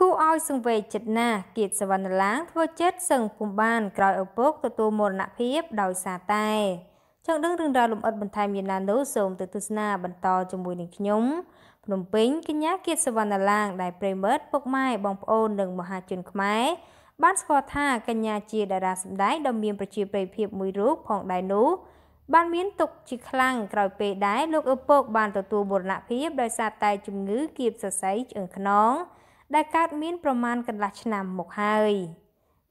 គូឲ្យសង្វេចិត្តណាស់គៀតសវណ្ណឡាង ធ្វើចិត្តសឹងពុំបានក្រោយឪពុកទទួលមរណភាពដោយសារតែ ចង់ដឹងរឿងរ៉ាវលម្អិតបន្ថែមយ៉ាងណានោះសូមទៅទស្សនាបន្តជាមួយនឹងខ្ញុំភ្នំពេញកញ្ញាគៀតសវណ្ណឡាងដែលប្រិមិត្តពុកម៉ែបងប្អូននិងមហាជនខ្មែរបានស្គាល់ថាកញ្ញាជាតារាសម្ដែងដ៏មានប្រជាប្រិយភាពមួយរូបផងដែរនោះបានមានទុកជាខ្លាំងក្រោយពេលដែរលោកឪពុកបានទទួលមរណភាពដោយសារតែជំងឺគៀបសរសៃឆ្អឹងខ្នងដែលកើតមានប្រមាណកន្លះឆ្នាំមកហើយ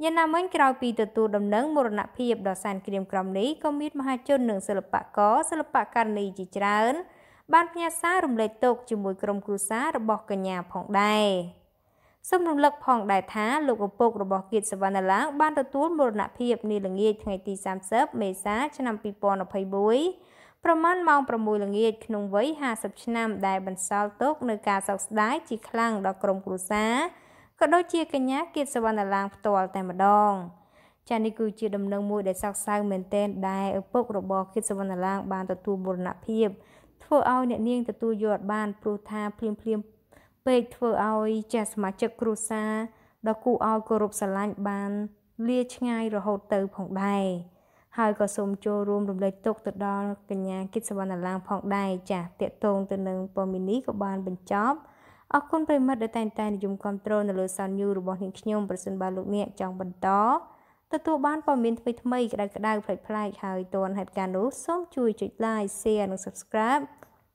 យ៉ាងណាមិញក្រោយពីទទួលដំណឹងមរណភាពដ៏សែនក្រៀមក្រំនេះក៏មានមហាជននិងសិល្បករសិល្បករនីជាច្រើន បានផ្ញើសាររំលែកទុក្ខជាមួយក្រុមគ្រួសាររបស់កញ្ញាផងដែរសូមរំលឹកផងដែរថាលោកឪពុករបស់គៀតសវណ្ណឡាបានទទួលមរណភាពនាល្ងាចថ្ងៃទី30មេសាឆ្នាំ2021ប្រមាណម៉ោង6ល្ងាចក្នុងវ័យ50ឆ្នាំដែលបន្សល់ទុក នៅការសោកស្ដាយជាខ្លាំងដល់ក្រុមគ្រួសារក៏ដូចជាកញ្ញាគៀតសវណ្ណឡាងផ្ទាល់តែម្ដងចានេះគឺជាដំណឹងមួយដែលសោកសៅមែនទែនដែលឪពុករបស់គិតសវណ្ណឡាងបានទទួលមរណភាព ធ្វើឲ្យអ្នកនាងទទួលយកអត់បាន ព្រោះថាភ្លាមភ្លាមពេកធ្វើឲ្យចាស់សមាជិកគ្រួសារដ៏គួរឲ្យគោរពស្រឡាញ់បានលាឆ្ងាយរហូតទៅផងដែរហើយក៏សូមចូលរួមរំលែកទុកទៅដល់កញ្ញាគិតសវណ្ណឡាងផងដែរចាតកតងទៅនឹងពមីនីក៏បាន បញ្ចប់អរគុណប្រិមិត្តដែលតែងតែនិយមគ្រប់គ្រងនៅលើ Sun News របស់នាងខ្ញុំប្រសិនបើលោកអ្នកចង់បន្តទទួលបានព័ត៌មានថ្មីថ្មីក្តៅក្តៅផ្លែកផ្លែកហើយទាន់ហេតុការណ៍នោះសូមជួយចុច Like Share និង Subscribe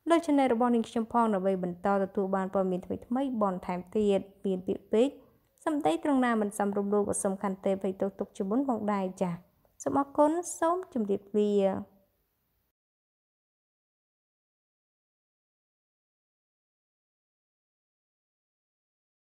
លើ Channel របស់នាងខ្ញុំផងដើម្បីបន្តទទួលបានព័ត៌មានថ្មីថ្មីបន្ថែមទៀតមានពាក្យពេចន៍សម្ដីត្រង់ណាមិនសំរុំលោកក៏សំខាន់ទេភ័យទោសទុកជាមុនផងដែរចា៎សូមអរគុណសូមជម្រាបលា